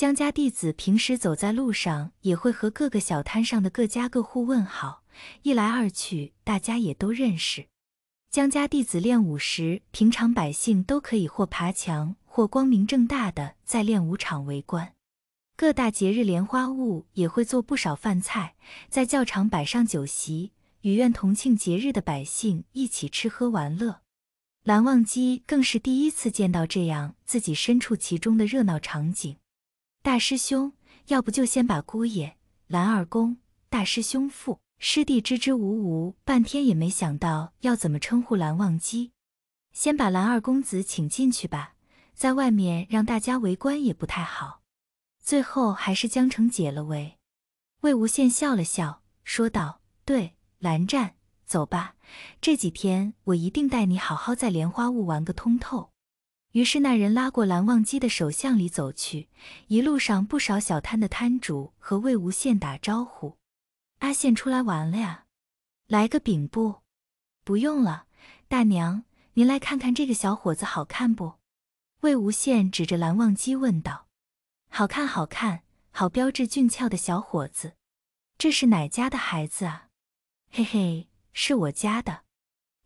江家弟子平时走在路上，也会和各个小摊上的各家各户问好，一来二去，大家也都认识。江家弟子练武时，平常百姓都可以或爬墙，或光明正大的在练武场围观。各大节日，莲花坞也会做不少饭菜，在教场摆上酒席，与愿同庆节日的百姓一起吃喝玩乐。蓝忘机更是第一次见到这样自己身处其中的热闹场景。大师兄，要不就先把姑爷蓝二公、大师兄父、师弟支支吾吾半天也没想到要怎么称呼蓝忘机，先把蓝二公子请进去吧，在外面让大家围观也不太好。最后还是江澄解了围。魏无羡笑了笑，说道：“对，蓝湛，走吧，这几天我一定带你好好在莲花坞玩个通透。”于是，那人拉过蓝忘机的手，向里走去。一路上，不少小摊的摊主和魏无羡打招呼：“阿羡出来玩了呀？来个饼不？”“不用了。”“大娘，您来看看这个小伙子好看不？”魏无羡指着蓝忘机问道：“好看，好看，好标致俊俏的小伙子。这是哪家的孩子啊？”“嘿嘿，是我家的。”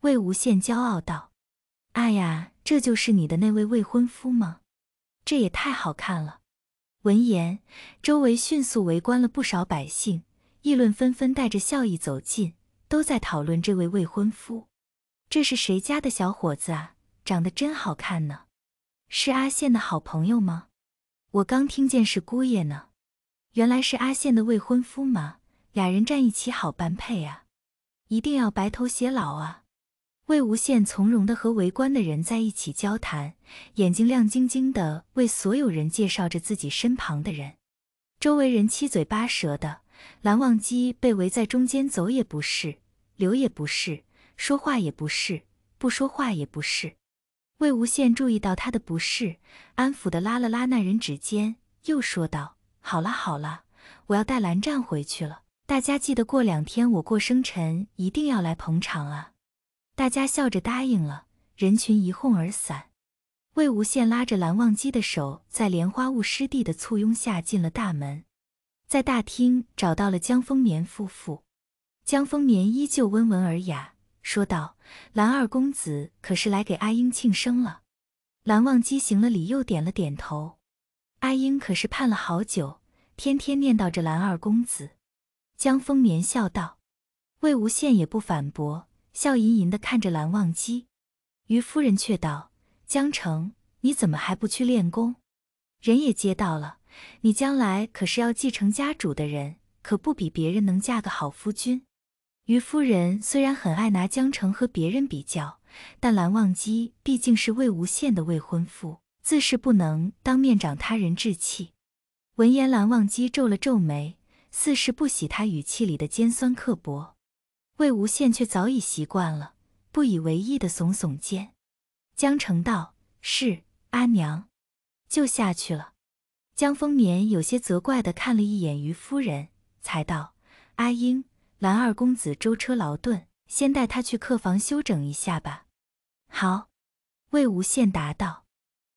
魏无羡骄傲道。“哎呀！”这就是你的那位未婚夫吗？这也太好看了！闻言，周围迅速围观了不少百姓，议论纷纷，带着笑意走近，都在讨论这位未婚夫。这是谁家的小伙子啊？长得真好看呢！是阿羡的好朋友吗？我刚听见是姑爷呢。原来是阿羡的未婚夫嘛，俩人站一起好般配啊！一定要白头偕老啊！魏无羡从容的和围观的人在一起交谈，眼睛亮晶晶的为所有人介绍着自己身旁的人。周围人七嘴八舌的，蓝忘机被围在中间，走也不是，留也不是，说话也不是，不说话也不是。魏无羡注意到他的不适，安抚的拉了拉那人指尖，又说道：“好了好了，我要带蓝湛回去了。大家记得过两天我过生辰，一定要来捧场啊。”大家笑着答应了，人群一哄而散。魏无羡拉着蓝忘机的手，在莲花坞师弟的簇拥下进了大门，在大厅找到了江丰年夫妇。江丰年依旧温文尔雅，说道：“蓝二公子可是来给阿英庆生了？”蓝忘机行了礼，又点了点头。阿英可是盼了好久，天天念叨着蓝二公子。江丰年笑道：“魏无羡也不反驳。”笑吟吟地看着蓝忘机，于夫人却道：“江城，你怎么还不去练功？人也接到了，你将来可是要继承家主的人，可不比别人能嫁个好夫君。”于夫人虽然很爱拿江城和别人比较，但蓝忘机毕竟是魏无羡的未婚夫，自是不能当面长他人志气。闻言，蓝忘机皱了皱眉，似是不喜他语气里的尖酸刻薄。魏无羡却早已习惯了，不以为意的耸耸肩。江澄道：“是阿娘，就下去了。”江丰年有些责怪的看了一眼于夫人，才道：“阿英，蓝二公子舟车劳顿，先带他去客房休整一下吧。”“好。”魏无羡答道。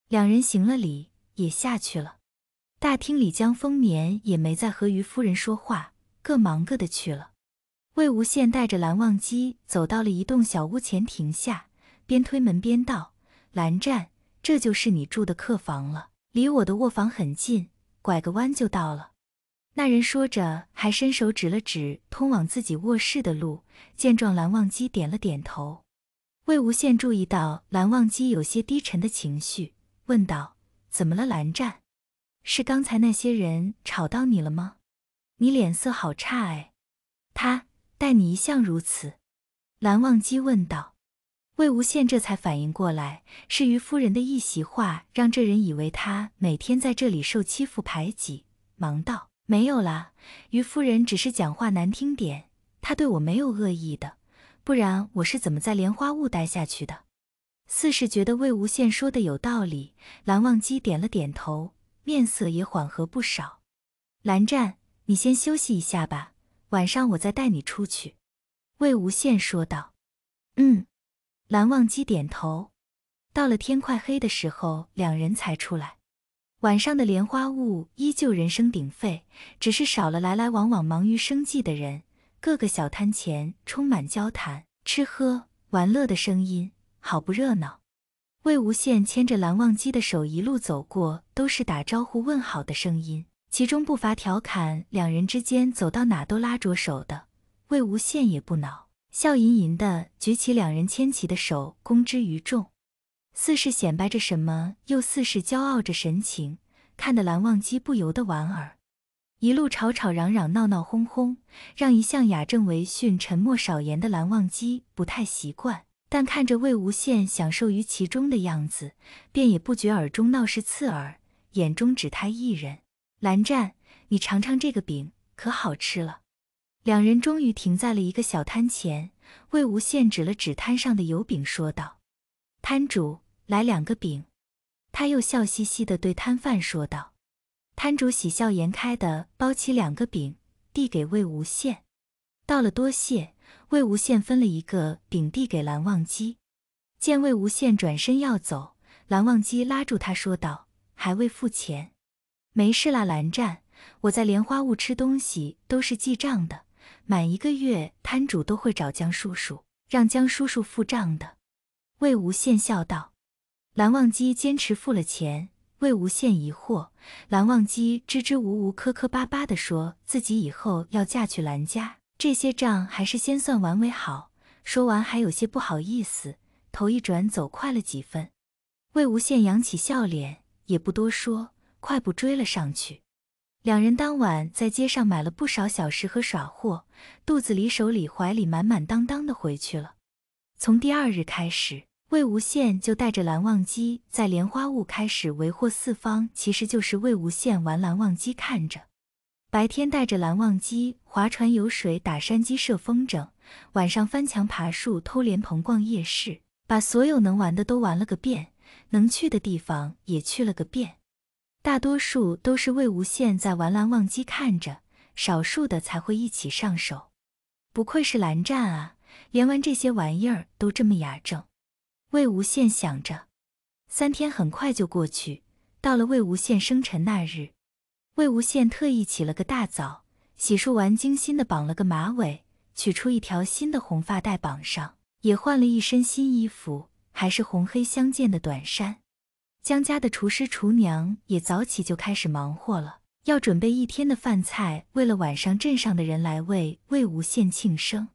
两人行了礼，也下去了。大厅里，江丰年也没再和于夫人说话，各忙各的去了。魏无羡带着蓝忘机走到了一栋小屋前，停下，边推门边道：“蓝湛，这就是你住的客房了，离我的卧房很近，拐个弯就到了。”那人说着，还伸手指了指通往自己卧室的路。见状，蓝忘机点了点头。魏无羡注意到蓝忘机有些低沉的情绪，问道：“怎么了，蓝湛？是刚才那些人吵到你了吗？你脸色好差哎。”他。待你一向如此，蓝忘机问道。魏无羡这才反应过来，是于夫人的一席话让这人以为他每天在这里受欺负排挤，忙道：“没有啦，于夫人只是讲话难听点，她对我没有恶意的，不然我是怎么在莲花坞待下去的？”似是觉得魏无羡说的有道理，蓝忘机点了点头，面色也缓和不少。蓝湛，你先休息一下吧。晚上我再带你出去。”魏无羡说道。“嗯。”蓝忘机点头。到了天快黑的时候，两人才出来。晚上的莲花坞依旧人声鼎沸，只是少了来来往往忙于生计的人，各个小摊前充满交谈、吃喝、玩乐的声音，好不热闹。魏无羡牵着蓝忘机的手一路走过，都是打招呼问好的声音。其中不乏调侃，两人之间走到哪都拉着手的魏无羡也不恼，笑吟吟的举起两人牵起的手，公之于众，似是显摆着什么，又似是骄傲着神情，看得蓝忘机不由得莞尔。一路吵吵嚷嚷、闹闹哄哄，让一向雅正为训、沉默少言的蓝忘机不太习惯，但看着魏无羡享受于其中的样子，便也不觉耳中闹事刺耳，眼中只他一人。蓝湛，你尝尝这个饼，可好吃了。两人终于停在了一个小摊前，魏无羡指了指摊上的油饼，说道：“摊主，来两个饼。”他又笑嘻嘻的对摊贩说道：“摊主，喜笑颜开的包起两个饼，递给魏无羡，道了多谢。魏无羡分了一个饼递给蓝忘机，见魏无羡转身要走，蓝忘机拉住他说道：“还未付钱。”没事啦，蓝湛，我在莲花坞吃东西都是记账的，满一个月摊主都会找江叔叔让江叔叔付账的。魏无羡笑道。蓝忘机坚持付了钱。魏无羡疑惑，蓝忘机支支吾吾、磕磕巴巴地说自己以后要嫁去蓝家，这些账还是先算完为好。说完还有些不好意思，头一转走快了几分。魏无羡扬起笑脸，也不多说。快步追了上去，两人当晚在街上买了不少小食和耍货，肚子里、手里、怀里满满当当的回去了。从第二日开始，魏无羡就带着蓝忘机在莲花坞开始为祸四方，其实就是魏无羡玩，蓝忘机看着。白天带着蓝忘机划船游水、打山鸡、射风筝，晚上翻墙爬树、偷莲蓬、逛夜市，把所有能玩的都玩了个遍，能去的地方也去了个遍。大多数都是魏无羡在玩蓝忘机看着，少数的才会一起上手。不愧是蓝湛啊，连玩这些玩意儿都这么雅正。魏无羡想着，三天很快就过去，到了魏无羡生辰那日，魏无羡特意起了个大早，洗漱完精心的绑了个马尾，取出一条新的红发带绑上，也换了一身新衣服，还是红黑相间的短衫。江家的厨师、厨娘也早起就开始忙活了，要准备一天的饭菜，为了晚上镇上的人来为魏无羡庆生。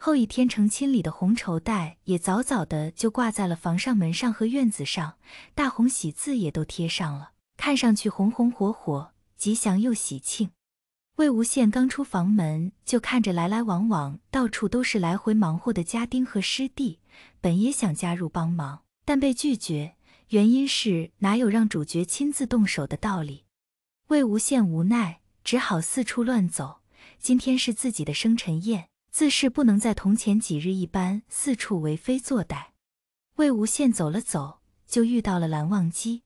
后一天成亲礼的红绸带也早早的就挂在了房上门上和院子上，大红喜字也都贴上了，看上去红红火火，吉祥又喜庆。魏无羡刚出房门，就看着来来往往，到处都是来回忙活的家丁和师弟，本也想加入帮忙，但被拒绝。原因是哪有让主角亲自动手的道理？魏无羡无奈，只好四处乱走。今天是自己的生辰宴，自是不能再同前几日一般四处为非作歹。魏无羡走了走，就遇到了蓝忘机。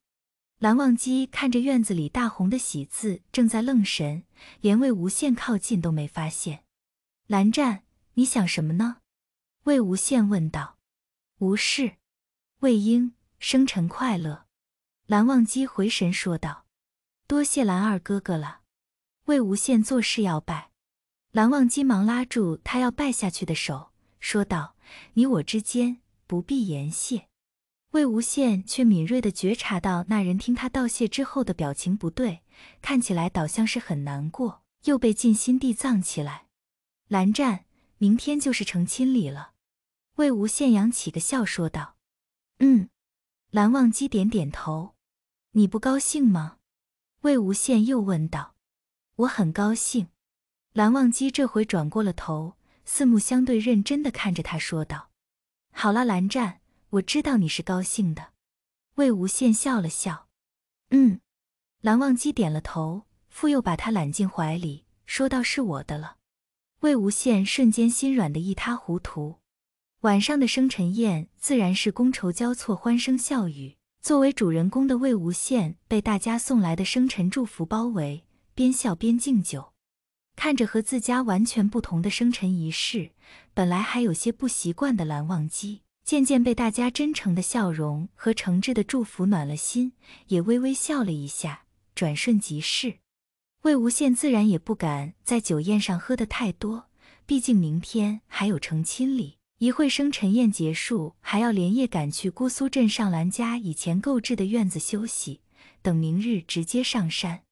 蓝忘机看着院子里大红的喜字，正在愣神，连魏无羡靠近都没发现。蓝湛，你想什么呢？魏无羡问道。无事。魏婴。生辰快乐，蓝忘机回神说道：“多谢蓝二哥哥了。”魏无羡做事要拜，蓝忘机忙拉住他要拜下去的手，说道：“你我之间不必言谢。”魏无羡却敏锐地觉察到那人听他道谢之后的表情不对，看起来倒像是很难过，又被尽心地藏起来。蓝湛，明天就是成亲礼了。魏无羡扬起个笑说道：“嗯。”蓝忘机点点头，你不高兴吗？魏无羡又问道。我很高兴。蓝忘机这回转过了头，四目相对，认真的看着他说道：“好了，蓝湛，我知道你是高兴的。”魏无羡笑了笑，嗯。蓝忘机点了头，复又把他揽进怀里，说道：“是我的了。”魏无羡瞬间心软的一塌糊涂。晚上的生辰宴自然是觥筹交错、欢声笑语。作为主人公的魏无羡被大家送来的生辰祝福包围，边笑边敬酒。看着和自家完全不同的生辰仪式，本来还有些不习惯的蓝忘机，渐渐被大家真诚的笑容和诚挚的祝福暖了心，也微微笑了一下。转瞬即逝，魏无羡自然也不敢在酒宴上喝得太多，毕竟明天还有成亲礼。一会生辰宴结束，还要连夜赶去姑苏镇上蓝家以前购置的院子休息，等明日直接上山。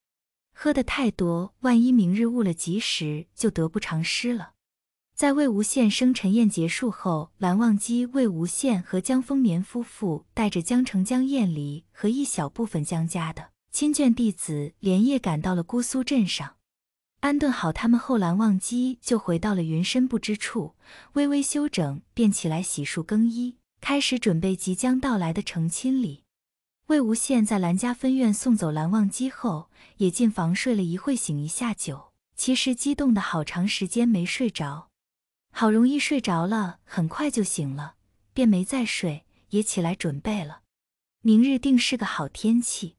喝的太多，万一明日误了吉时，就得不偿失了。在魏无羡生辰宴结束后，蓝忘机、魏无羡和江丰年夫妇带着江澄、江厌离和一小部分江家的亲眷弟子，连夜赶到了姑苏镇上。安顿好他们后，蓝忘机就回到了云深不知处，微微休整，便起来洗漱更衣，开始准备即将到来的成亲礼。魏无羡在蓝家分院送走蓝忘机后，也进房睡了一会，醒一下酒。其实激动的好长时间没睡着，好容易睡着了，很快就醒了，便没再睡，也起来准备了。明日定是个好天气。